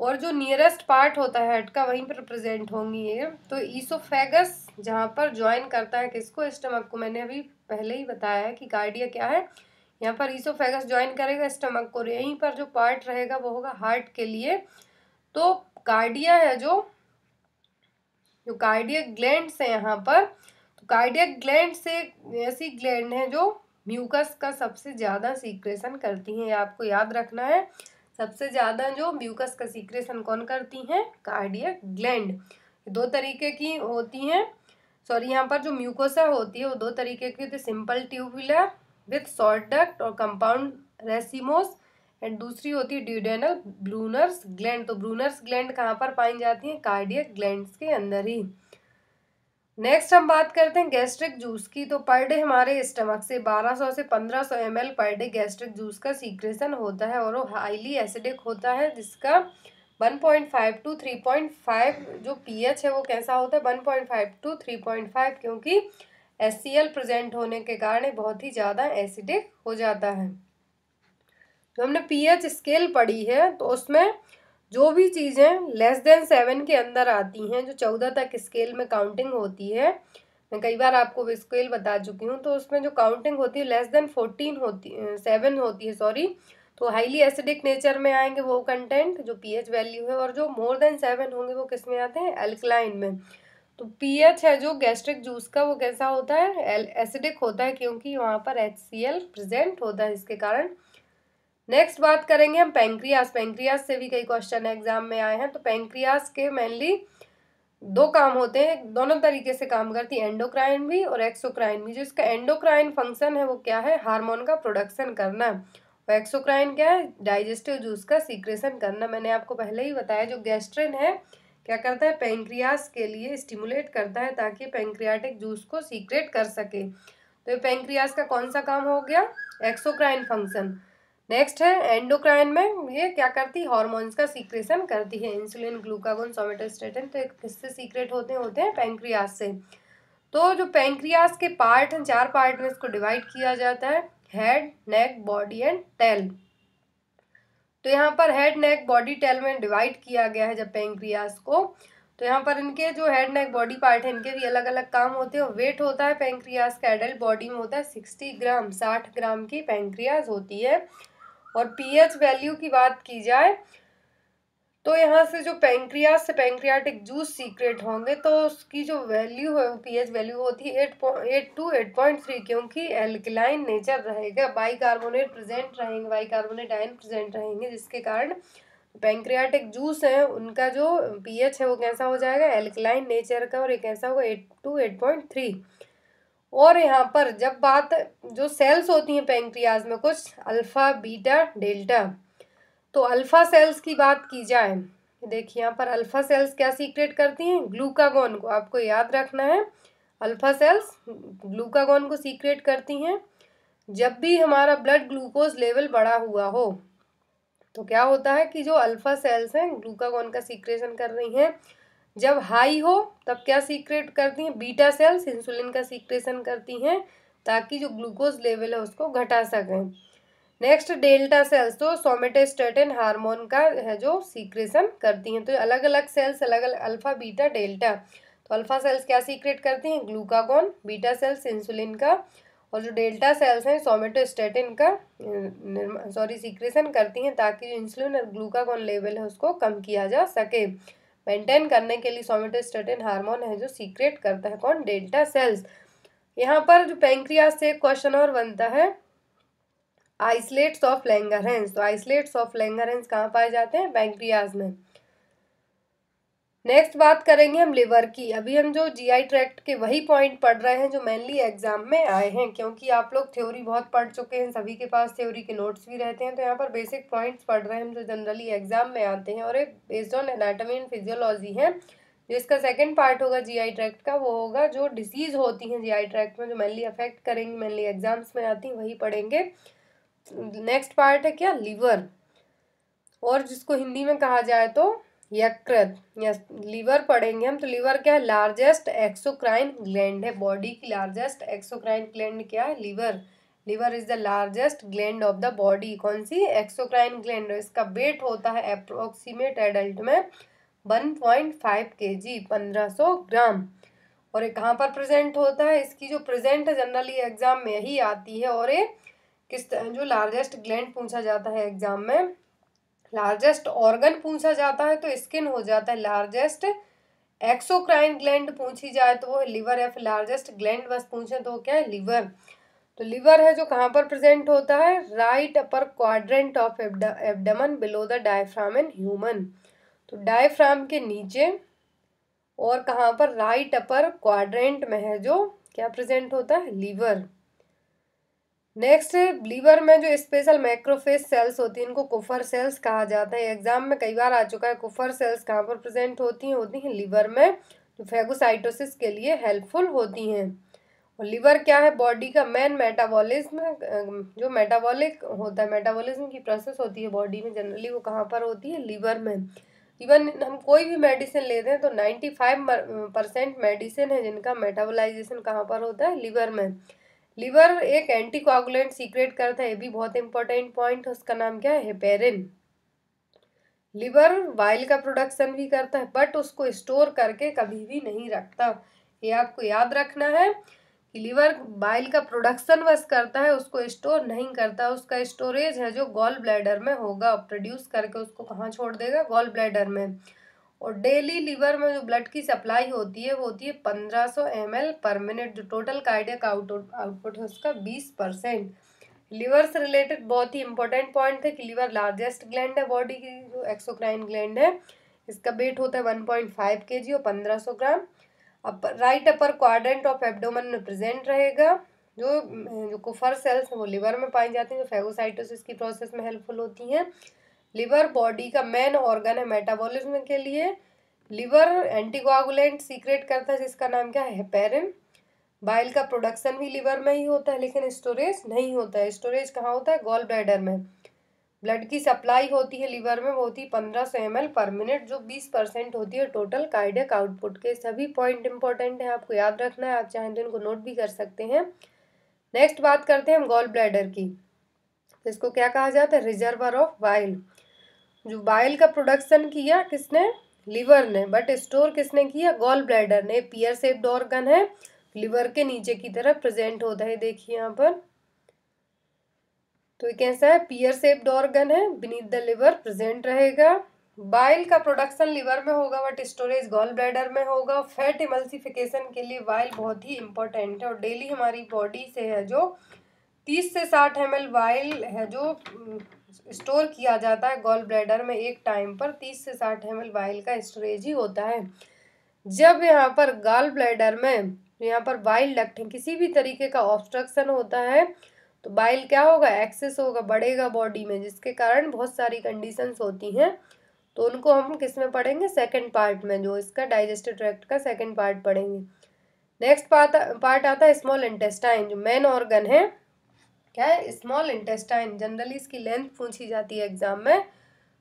और जो नियरेस्ट पार्ट होता है हट का वहीं पर प्रेजेंट होंगी ये तो ईसोफेगस जहाँ पर ज्वाइन करता है किसको स्टमक को मैंने अभी पहले ही बताया है कि कार्डिया क्या है यहाँ पर ईसोफेगस ज्वाइन करेगा स्टमक को यहीं पर जो पार्ट रहेगा वो होगा हार्ट के लिए तो कार्डिया है जो जो कार्डियक ग्लैंड्स है यहाँ पर तो कार्डियक ग्लैंड से ऐसी ग्लैंड है जो म्यूकस का सबसे ज़्यादा सीक्रेशन करती हैं आपको याद रखना है सबसे ज़्यादा जो म्यूकस का सीक्रेशन कौन करती हैं कार्डियक ग्लैंड दो तरीके की होती हैं सॉरी यहाँ पर जो म्यूकोसा होती है वो दो तरीके की होती है सिंपल ट्यूबुलर विथ सॉल्ट डक्ट और कंपाउंड रेसिमोस एंड दूसरी होती है ड्यूडेनल ब्लूनर्स ग्लैंड तो ब्लूनर्स ग्लैंड कहाँ पर पाई जाती हैं कार्डियक ग्लैंड के अंदर ही नेक्स्ट हम बात करते हैं गैस्ट्रिक जूस की तो पर डे हमारे स्टमक से 1200 से 1500 सौ M per day gastric juice का सीक्रेशन होता है और वो हाईली एसिडिक होता है जिसका 1.5 टू 3.5 जो पीएच है वो कैसा होता है 1.5 टू 3.5 क्योंकि एस प्रेजेंट होने के कारण बहुत ही ज़्यादा एसिडिक हो जाता है तो हमने पीएच स्केल पढ़ी है तो उसमें जो भी चीज़ें लेस देन सेवन के अंदर आती हैं जो चौदह तक स्केल में काउंटिंग होती है मैं कई बार आपको स्केल बता चुकी हूँ तो उसमें जो काउंटिंग होती है लेस देन फोर्टीन होती सेवन होती है सॉरी तो हाईली एसिडिक नेचर में आएंगे वो कंटेंट जो पीएच वैल्यू है और जो मोर देन सेवन होंगे वो किस में आते हैं एल्कलाइन में तो पीएच है जो गैस्ट्रिक जूस का वो कैसा होता है एसिडिक होता है क्योंकि वहाँ पर एच प्रेजेंट होता है इसके कारण नेक्स्ट बात करेंगे हम पेंक्रियास पेंक्रियास से भी कई क्वेश्चन एग्जाम में आए हैं तो पेंक्रियास के मेनली दो काम होते हैं दोनों तरीके से काम करती है एंडोक्राइन भी और एक्सोक्राइन भी जो इसका एंडोक्राइन फंक्शन है वो क्या है हार्मोन का प्रोडक्शन करना और एक्सोक्राइन क्या है डाइजेस्टिव जूस का सीक्रेशन करना मैंने आपको पहले ही बताया जो गैस्ट्रिन है क्या करता है पेंक्रियास के लिए स्टिमुलेट करता है ताकि पेंक्रियाटिक जूस को सीक्रेट कर सके तो ये पेंक्रियास का कौन सा काम हो गया एक्सोक्राइन फंक्शन नेक्स्ट है एंडोक्राइन में ये क्या करती है हॉर्मोन्स का सीक्रेशन करती है इंसुलिन ग्लूकागोन सोमेटोस्टेटिन तो किससे सीक्रेट होते हैं होते हैं पैंक्रियाज से तो जो पैंक्रियाज के पार्ट हैं चार पार्ट में इसको डिवाइड किया जाता है head neck body and tail तो यहाँ पर हेड नेक बॉडी टेल में डिवाइड किया गया है जब पैंक्रियाज को तो यहाँ पर इनके जो हेड नेक बॉडी पार्ट है इनके भी अलग अलग काम होते हैं वेट होता है पैंक्रियाज का एडल्ट बॉडी में होता है सिक्सटी ग्राम साठ ग्राम की पैंक्रियाज होती है और पीएच वैल्यू की बात की जाए तो यहाँ से जो पेंक्रियास से पेंक्रियाटिक जूस सीक्रेट होंगे तो उसकी जो वैल्यू है पीएच वैल्यू होती है eight point eight to eight point three क्योंकि एल्कलाइन नेचर रहेगा बाइकार्बोनेट प्रेजेंट रहेंगे बाइकार्बोनेट आयन प्रेजेंट रहेंगे जिसके कारण पेंक्रियाटिक जूस है उनका जो पीएच है वो कैसा हो जाएगा एल्कलाइन नेचर का और एक कैसा होगा eight to eight point three और यहाँ पर जब बात जो सेल्स होती हैं पेंक्रियाज में कुछ अल्फ़ा बीटा डेल्टा तो अल्फ़ा सेल्स की बात की जाए देखिए यहाँ पर अल्फ़ा सेल्स क्या सीक्रेट करती हैं ग्लूकागोन को आपको याद रखना है अल्फ़ा सेल्स ग्लूकागोन को सीक्रेट करती हैं जब भी हमारा ब्लड ग्लूकोज लेवल बढ़ा हुआ हो तो क्या होता है कि जो अल्फ़ा सेल्स हैं ग्लूकागोन का सीक्रेशन कर रही हैं जब हाई हो तब क्या सीक्रेट करती हैं बीटा सेल्स इंसुलिन का सीक्रेशन करती हैं ताकि जो ग्लूकोज लेवल है उसको घटा सकें नेक्स्ट डेल्टा सेल्स तो सोमेटेस्टेटिन हार्मोन का है जो सीक्रेशन करती हैं तो अलग अलग सेल्स अलग अलग अल्फा बीटा डेल्टा तो अल्फा सेल्स क्या सीक्रेट करती हैं ग्लूकागोन बीटा सेल्स इंसुलिन का और जो डेल्टा सेल्स हैं सोमेटोस्टेटिन का सॉरी सीक्रेशन करती हैं ताकि जो इंसुलिन और ग्लूकागोन लेवल है उसको कम किया जा सके मेंटेन करने के लिए सोमेटोस्टेटिन हार्मोन है जो सीक्रेट करता है कौन डेल्टा सेल्स यहाँ पर जो पेंक्रियास से क्वेश्चन और बनता है आइसलेट्स ऑफ लैंगरेंस तो आइसलेट्स ऑफ लैंगरेंस कहाँ पाए जाते हैं पेंक्रियाज में नेक्स्ट बात करेंगे हम लिवर की अभी हम जो जीआई ट्रैक्ट के वही पॉइंट पढ़ रहे हैं जो मेनली एग्जाम में आए हैं क्योंकि आप लोग थ्योरी बहुत पढ़ चुके हैं सभी के पास थ्योरी के नोट्स भी रहते हैं तो यहाँ पर बेसिक पॉइंट्स पढ़ रहे हैं हम जो जनरली एग्जाम में आते हैं और एक based on anatomy and physiology है जो इसका सेकेंड पार्ट होगा जी आई ट्रैक्ट का वो होगा जो डिसीज़ होती हैं जी आई ट्रैक्ट में जो मेनली अफेक्ट करेंगी मेनली एग्जाम्स में आती हैं वही पढ़ेंगे नेक्स्ट पार्ट है क्या लीवर और जिसको हिंदी में कहा जाए तो यकृत या लीवर पढ़ेंगे हम तो लीवर क्या है लार्जेस्ट एक्सोक्राइन ग्लैंड है बॉडी की लार्जेस्ट एक्सोक्राइन ग्लैंड क्या है liver liver is the largest gland of the body कौन सी एक्सोक्राइन ग्लैंड इसका वेट होता है अप्रोक्सीमेट एडल्ट में one point five K G पंद्रह सौ ग्राम और ये कहाँ पर प्रेजेंट होता है इसकी जो प्रेजेंट है जनरली एग्जाम में ही आती है और ये किस जो लार्जेस्ट ग्लैंड पूछा जाता है एग्जाम में लार्जेस्ट ऑर्गन पूछा जाता है तो स्किन हो जाता है लार्जेस्ट एक्सोक्राइन ग्लैंड पूछी जाए तो वो है लीवर या फिर लार्जेस्ट ग्लैंड बस पूछे तो क्या है लीवर तो लीवर है जो कहाँ पर प्रेजेंट होता है right upper quadrant of abdomen below the diaphragm in human तो डायफ्राम के नीचे और कहाँ पर राइट अपर क्वाड्रेंट में है जो क्या प्रेजेंट होता है लीवर नेक्स्ट लीवर में जो स्पेशल माइक्रोफेस सेल्स होती हैं इनको कुफर सेल्स कहा जाता है एग्जाम में कई बार आ चुका है कुफर सेल्स कहाँ पर प्रेजेंट होती हैं होती हैं लीवर में जो फेगोसाइटोसिस के लिए हेल्पफुल होती हैं और लीवर क्या है बॉडी का मेन मेटाबॉलिज्म जो मेटाबॉलिक होता है मेटाबॉलिज्म की प्रोसेस होती है बॉडी में जनरली वो कहाँ पर होती है लीवर में इवन हम कोई भी मेडिसिन लेते हैं तो नाइन्टी फाइव परसेंट मेडिसिन है जिनका मेटाबोलाइजेशन कहाँ पर होता है लीवर में लिवर एक एंटीकोगुलेंट सीक्रेट करता है ये भी बहुत इंपॉर्टेंट पॉइंट है उसका नाम क्या है हेपेरिन लिवर वाइल का प्रोडक्शन भी करता है बट उसको स्टोर करके कभी भी नहीं रखता ये आपको याद रखना है कि लिवर बाइल का प्रोडक्शन बस करता है उसको स्टोर नहीं करता उसका स्टोरेज है जो गॉल ब्लैडर में होगा प्रोड्यूस करके उसको कहाँ छोड़ देगा गॉल ब्लैडर में और डेली लीवर में जो ब्लड की सप्लाई होती है वो होती है पंद्रह सौ एम एल पर मिनट जो टोटल कार्डियक आउटपुट आउटपुट है उसका बीस परसेंट लीवर से रिलेटेड बहुत ही इंपॉर्टेंट पॉइंट है कि लीवर लार्जेस्ट ग्लैंड है बॉडी की जो एक्सोक्राइन ग्लैंड है इसका वेट होता है वन पॉइंट फाइव के जी और पंद्रह सौ gram up right upper quadrant of abdomen में प्रेजेंट रहेगा जो जो कुफर सेल्स हैं वो लीवर में पाई जाती हैं जो फेगोसाइटोसिस की प्रोसेस में हेल्पफुल होती हैं लिवर बॉडी का मेन ऑर्गन है मेटाबॉलिज्म के लिए लिवर एंटीकोगुलेंट सीक्रेट करता है जिसका नाम क्या है पेरिन बाइल का प्रोडक्शन भी लिवर में ही होता है लेकिन स्टोरेज नहीं होता है स्टोरेज कहाँ होता है गोल ब्लैडर में ब्लड की सप्लाई होती है लिवर में वो होती है पंद्रह सौ एम पर मिनट जो बीस परसेंट होती है टोटल कार्डियक आउटपुट के सभी पॉइंट इंपॉर्टेंट हैं आपको याद रखना है आप चाहें तो इनको नोट भी कर सकते हैं नेक्स्ट बात करते हैं हम गोल ब्लैडर की इसको क्या कहा जाता है रिजर्वर ऑफ वाइल्ड जो बाइल का प्रोडक्शन किया किसने लिवर ने बट स्टोर किसने किया गॉल ब्लैडर ने पियर सेप्ड ऑर्गन है लिवर के नीचे की तरफ प्रेजेंट होता है देखिए यहाँ पर तो ये कैसा है पियर सेप्ड ऑर्गन है बीनीथ द लिवर प्रेजेंट रहेगा बाइल का प्रोडक्शन लिवर में होगा बट स्टोरेज गॉल ब्लैडर में होगा फैट इमल्सिफिकेशन के लिए बाइल बहुत ही इंपॉर्टेंट है और डेली हमारी बॉडी से है जो तीस से साठ एम एल है जो स्टोर किया जाता है गॉल ब्लैडर में एक टाइम पर तीस से साठ एम वाइल का स्टोरेज ही होता है जब यहाँ पर गॉल ब्लैडर में यहाँ पर बाइल डक्ट किसी भी तरीके का ऑब्स्ट्रक्शन होता है तो बाइल क्या होगा एक्सेस होगा बढ़ेगा बॉडी में जिसके कारण बहुत सारी कंडीशंस होती हैं तो उनको हम किस में पढ़ेंगे सेकंड पार्ट में जो इसका डाइजेस्टिव ट्रैक्ट का सेकंड पार्ट पढ़ेंगे नेक्स्ट पार्ट पार्ट आता है स्मॉल इंटेस्टाइन जो मेन ऑर्गन है क्या है स्मॉल इंटेस्टाइन जनरली इसकी लेंथ पूछी जाती है एग्जाम में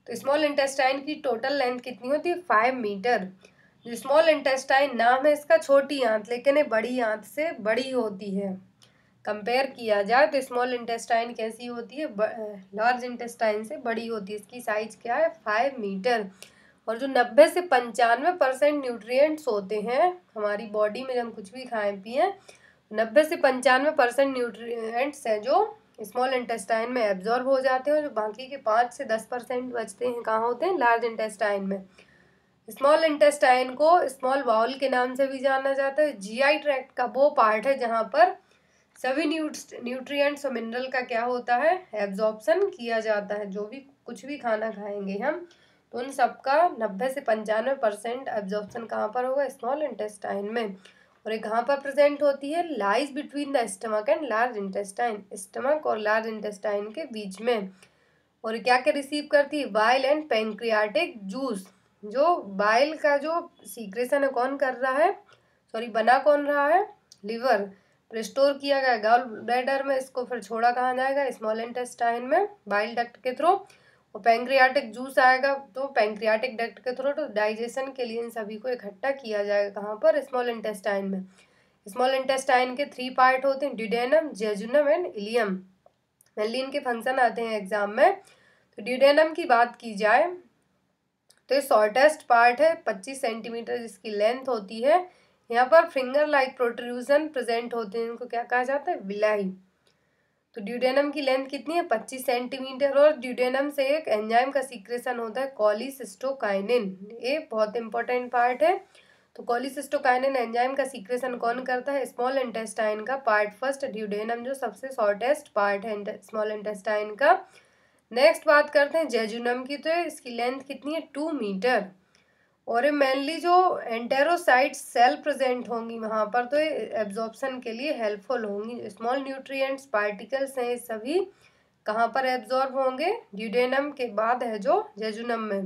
तो स्मॉल इंटेस्टाइन की टोटल लेंथ कितनी होती है फाइव मीटर जो स्मॉल इंटेस्टाइन नाम है इसका छोटी आंत लेकिन ये बड़ी आंत से बड़ी होती है कंपेयर किया जाए तो स्मॉल इंटेस्टाइन कैसी होती है लार्ज इंटेस्टाइन से बड़ी होती है इसकी साइज क्या है फाइव मीटर और जो नब्बे से पंचानवे परसेंट न्यूट्रिय होते हैं हमारी बॉडी में जब हम कुछ भी खाएं पिए नब्बे से पंचानवे परसेंट न्यूट्रिएंट्स हैं जो स्मॉल इंटेस्टाइन में एब्जॉर्ब हो जाते हैं जो बाकी के पाँच से दस परसेंट बचते हैं कहाँ होते हैं लार्ज इंटेस्टाइन में स्मॉल इंटेस्टाइन को स्मॉल बाउल के नाम से भी जाना जाता है जीआई ट्रैक्ट का वो पार्ट है जहाँ पर सभी न्यूट्रिएंट्स और मिनरल का क्या होता है एब्जॉर्बसन किया जाता है जो भी कुछ भी खाना खाएंगे हम तो उन सबका नब्बे से पंचानवे परसेंट एब्जॉर्बसन कहाँ पर होगा स्मॉल इंटेस्टाइन में और ये कहाँ पर प्रेजेंट होती है lies between the stomach and large intestine stomach और लार्ज इंटेस्टाइन के बीच में और क्या क्या रिसीव करती है बाइल एंड पेंक्रियाटिक जूस जो बाइल का जो सीक्रेशन है कौन कर रहा है सॉरी बना कौन रहा है लिवर रिस्टोर किया गया गॉल ब्लैडर में इसको फिर छोड़ा कहाँ जाएगा स्मॉल इंटेस्टाइन में बाइल डक्ट के थ्रू और पैंक्रियाटिक जूस आएगा तो पैंक्रियाटिक डक्ट के थ्रू तो डाइजेशन के लिए इन सभी को इकट्ठा किया जाएगा कहाँ पर स्मॉल इंटेस्टाइन में स्मॉल इंटेस्टाइन के थ्री पार्ट होते हैं duodenum jejunum and ileum mainly इनके फंक्शन आते हैं एग्जाम में तो ड्यूडेनम की बात की जाए तो ये शॉर्टेस्ट पार्ट है पच्चीस सेंटीमीटर इसकी लेंथ होती है यहाँ पर फिंगर लाइक प्रोट्रूजन प्रेजेंट होते हैं इनको क्या कहा जाता है विलाई तो ड्यूडेनम की लेंथ कितनी है पच्चीस सेंटीमीटर और ड्यूडेनम से एक एंजाइम का सीक्रेशन होता है कॉलिसिस्टोकाइनिन ये बहुत इंपॉर्टेंट पार्ट है तो कॉलिसिस्टोकाइनिन एंजाइम का सीक्रेशन कौन करता है स्मॉल इंटेस्टाइन का पार्ट फर्स्ट ड्यूडेनम जो सबसे शॉर्टेस्ट पार्ट है स्मॉल इंटेस्टाइन का नेक्स्ट बात करते हैं जेजुनम की तो इसकी लेंथ कितनी है टू मीटर और ये मेनली जो एंटेरोसाइट सेल प्रेजेंट होंगी वहाँ पर तो एब्जॉर्बसन के लिए हेल्पफुल होंगी स्मॉल न्यूट्रिएंट्स पार्टिकल्स हैं सभी कहाँ पर एब्जॉर्ब होंगे ड्यूडेनम के बाद है जो जेजुनम में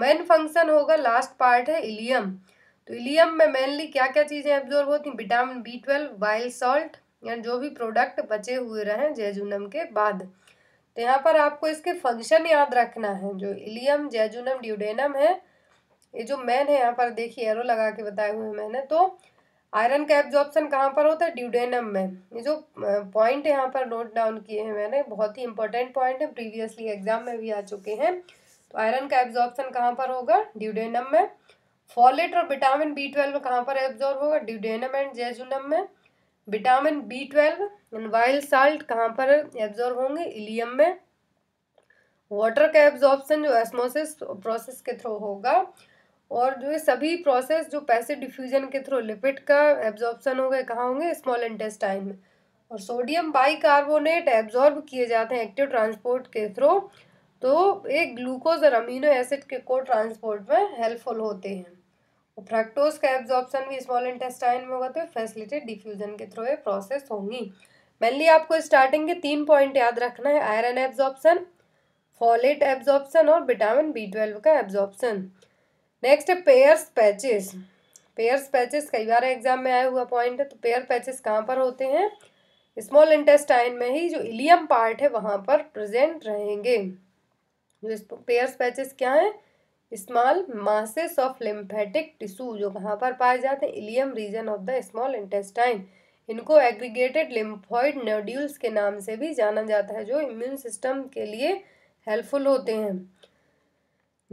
मेन फंक्शन होगा लास्ट पार्ट है इलियम तो इलियम में मेनली क्या क्या चीज़ें एब्जॉर्ब होती vitamin B twelve bile salt या जो भी प्रोडक्ट बचे हुए रहें जेजुनम के बाद तो यहाँ पर आपको इसके फंक्शन याद रखना है जो इलियम जेजुनम ड्यूडेनम है ये जो मैन है यहाँ पर देखिए एरो लगा के बताए हुए मैंने तो आयरन का ऑप्शन कहाँ पर होता है ड्यूडेनम में ये जो पॉइंट यहाँ पर नोट डाउन किए हैं मैंने बहुत ही इंपॉर्टेंट पॉइंट है प्रीवियसली एग्जाम में भी आ चुके हैं तो आयरन का एब्जॉर्प्शन कहाँ पर होगा ड्यूडेनम में फॉलेट और विटामिन बी ट्वेल्व कहाँ पर एब्जॉर्व होगा ड्यूडेनम एंड जेजुनम में विटामिन बी ट्वेल्व एंड वाइल्ड साल्ट कहाँ पर एब्जॉर्व होंगे इलियम में वाटर का एब्जॉर्प्शन जो एस्मोसिस प्रोसेस के थ्रू होगा और जो है सभी प्रोसेस जो पैसे डिफ्यूजन के थ्रू लिपिड का एब्जॉर्बन हो गए कहाँ होंगे स्मॉल इंटेस्टाइन में और सोडियम बाइकार्बोनेट एब्जॉर्ब किए जाते हैं एक्टिव ट्रांसपोर्ट के थ्रू तो ये ग्लूकोज और अमीनो एसिड के को ट्रांसपोर्ट में हेल्पफुल होते हैं और फ्रैक्टोज का एब्जॉर्प्शन भी स्मॉल इंटेस्टाइन में होगा तो फैसिलिटेड डिफ्यूजन के थ्रू ये प्रोसेस होंगी मेनली आपको स्टार्टिंग के तीन पॉइंट याद रखना है आयरन एब्जॉर्प्शन फॉलेट एब्जॉर्प्शन और विटामिन बी ट्वेल्व का एब्जॉर्प्शन नेक्स्ट है पेयर्स पैचेस पेयर्स पैचेस कई बार एग्जाम में आया हुआ पॉइंट है तो पेयर पैचेस कहाँ पर होते हैं स्मॉल इंटेस्टाइन में ही जो इलियम पार्ट है वहाँ पर प्रेजेंट रहेंगे जो पेयर्स पैचेस क्या हैं small masses of lymphatic tissue जो कहाँ पर पाए जाते हैं ileum region of the small intestine इनको एग्रीगेटेड लिम्फॉइड नोड्यूल्स के नाम से भी जाना जाता है जो इम्यून सिस्टम के लिए हेल्पफुल होते हैं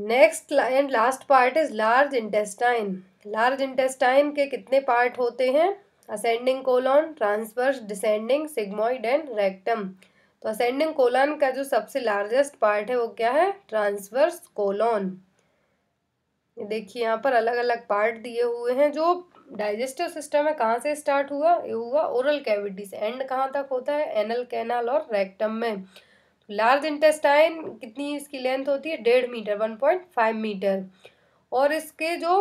next and last part is large intestine large intestine के कितने पार्ट होते हैं ascending colon transverse descending sigmoid and rectum तो असेंडिंग कोलॉन का जो सबसे लार्जेस्ट पार्ट है वो क्या है ट्रांसवर्स कोलॉन देखिए यहाँ पर अलग अलग पार्ट दिए हुए हैं जो डाइजेस्टिव सिस्टम है कहाँ से स्टार्ट हुआ ये हुआ ओरल कैविटी से एंड कहाँ तक होता है एनल कैनाल और रेक्टम में लार्ज इंटेस्टाइन कितनी इसकी लेंथ होती है डेढ़ metre one point five metre और इसके जो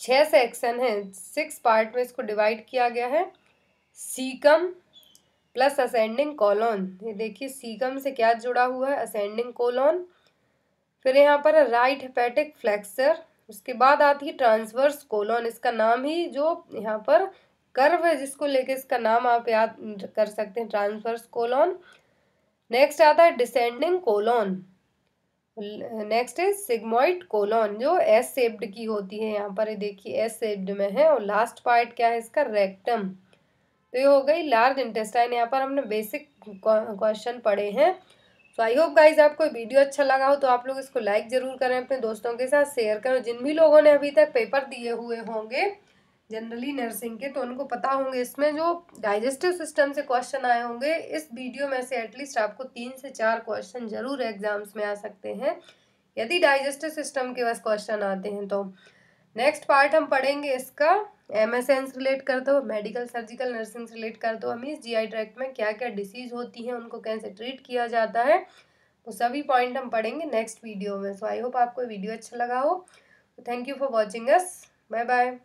छः सेक्शन हैं सिक्स पार्ट में इसको डिवाइड किया गया है सीकम प्लस असेंडिंग कॉलोन ये देखिए सीकम से क्या जुड़ा हुआ है असेंडिंग कोलोन फिर यहाँ पर राइट हेपेटिक फ्लेक्सर उसके बाद आती है ट्रांसवर्स कोलोन इसका नाम ही जो यहाँ पर कर्व है जिसको लेके इसका नाम आप याद कर सकते हैं ट्रांसवर्स कोलोन नेक्स्ट आता है डिसेंडिंग कोलोन नेक्स्ट है सिग्मोइड कोलोन जो एस सेप्ड की होती है यहाँ पर देखिए एस सेप्ड में है और लास्ट पार्ट क्या है इसका रेक्टम तो ये हो गई लार्ज इंटेस्टाइन यहाँ पर हमने बेसिक क्वेश्चन पढ़े हैं तो आई होप गाइज आपको वीडियो अच्छा लगा हो तो आप लोग इसको लाइक ज़रूर करें अपने दोस्तों के साथ शेयर करें जिन भी लोगों ने अभी तक पेपर दिए हुए होंगे जनरली नर्सिंग के तो उनको पता होंगे इसमें जो डाइजेस्टिव सिस्टम से क्वेश्चन आए होंगे इस वीडियो में से एटलीस्ट आपको तीन से चार क्वेश्चन जरूर एग्जाम्स में आ सकते हैं यदि डाइजेस्टिव सिस्टम के बस क्वेश्चन आते हैं तो नेक्स्ट पार्ट हम पढ़ेंगे इसका एम एस एन रिलेट कर दो मेडिकल सर्जिकल नर्सिंग से रिलेट कर दो हमें जी आई ट्रैक्ट में क्या क्या डिसीज होती है उनको कैसे ट्रीट किया जाता है वो सभी पॉइंट हम पढ़ेंगे नेक्स्ट वीडियो में सो आई होप आपको वीडियो अच्छा लगा हो thank you for watching us bye bye